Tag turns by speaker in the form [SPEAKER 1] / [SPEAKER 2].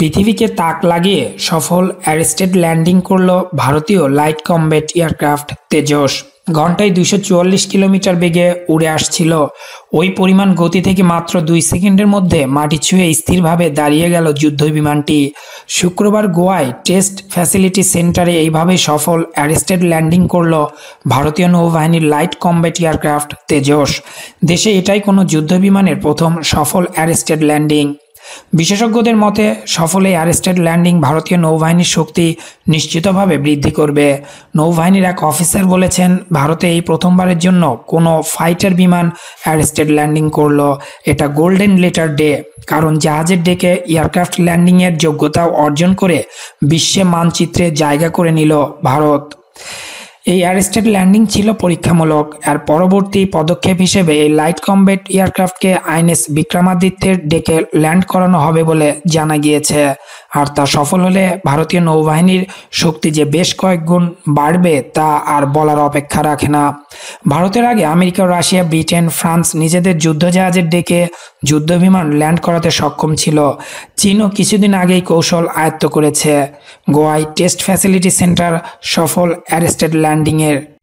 [SPEAKER 1] পৃথিবীকে তাক লাগিয়ে সফল অ্যারেস্টেড ল্যান্ডিং করল ভারতীয় লাইট কমব্যাট এয়ারক্রাফট তেজস ঘন্টায় দুইশো কিলোমিটার বেগে উড়ে আসছিল ওই পরিমাণ গতি থেকে মাত্র দুই সেকেন্ডের মধ্যে মাটি ছুঁয়ে স্থিরভাবে দাঁড়িয়ে গেল যুদ্ধ বিমানটি শুক্রবার গোয়ায় টেস্ট ফ্যাসিলিটি সেন্টারে এইভাবে সফল অ্যারেস্টেড ল্যান্ডিং করল ভারতীয় নৌবাহিনীর লাইট কমব্যাট এয়ারক্রাফট তেজস দেশে এটাই কোনো যুদ্ধ বিমানের প্রথম সফল অ্যারেস্টেড ল্যান্ডিং বিশেষজ্ঞদের মতে সফল এই অ্যারেস্টেড ল্যান্ডিং ভারতীয় নৌবাহিনীর শক্তি নিশ্চিতভাবে বৃদ্ধি করবে নৌবাহিনীর এক অফিসার বলেছেন ভারতে এই প্রথমবারের জন্য কোনো ফাইটার বিমান অ্যারেস্টেড ল্যান্ডিং করল এটা গোল্ডেন লেটার ডে কারণ জাহাজের ডেকে এয়ারক্রাফট ল্যান্ডিংয়ের যোগ্যতাও অর্জন করে বিশ্বে মানচিত্রে জায়গা করে নিল ভারত এই অ্যারেস্টেড ল্যান্ডিং ছিল পরীক্ষামূলক আর পরবর্তী পদক্ষেপ হিসেবে এই লাইট কমব্যাট এয়ারক্রাফটকে আইএনএস বিক্রমাদিত্যের ডেকে ল্যান্ড করানো হবে বলে জানা গিয়েছে আর তা সফল হলে ভারতীয় নৌবাহিনীর শক্তি যে বেশ কয়েক গুণ বাড়বে তা আর বলার অপেক্ষা রাখে না ভারতের আগে আমেরিকা রাশিয়া ব্রিটেন ফ্রান্স নিজেদের যুদ্ধজাহাজের ডেকে যুদ্ধবিমান ল্যান্ড করাতে সক্ষম ছিল চীনও কিছুদিন আগেই কৌশল আয়ত্ত করেছে গোয়ায় টেস্ট ফ্যাসিলিটি সেন্টার সফল অ্যারেস্টেড ল্যান্ড dinheiro.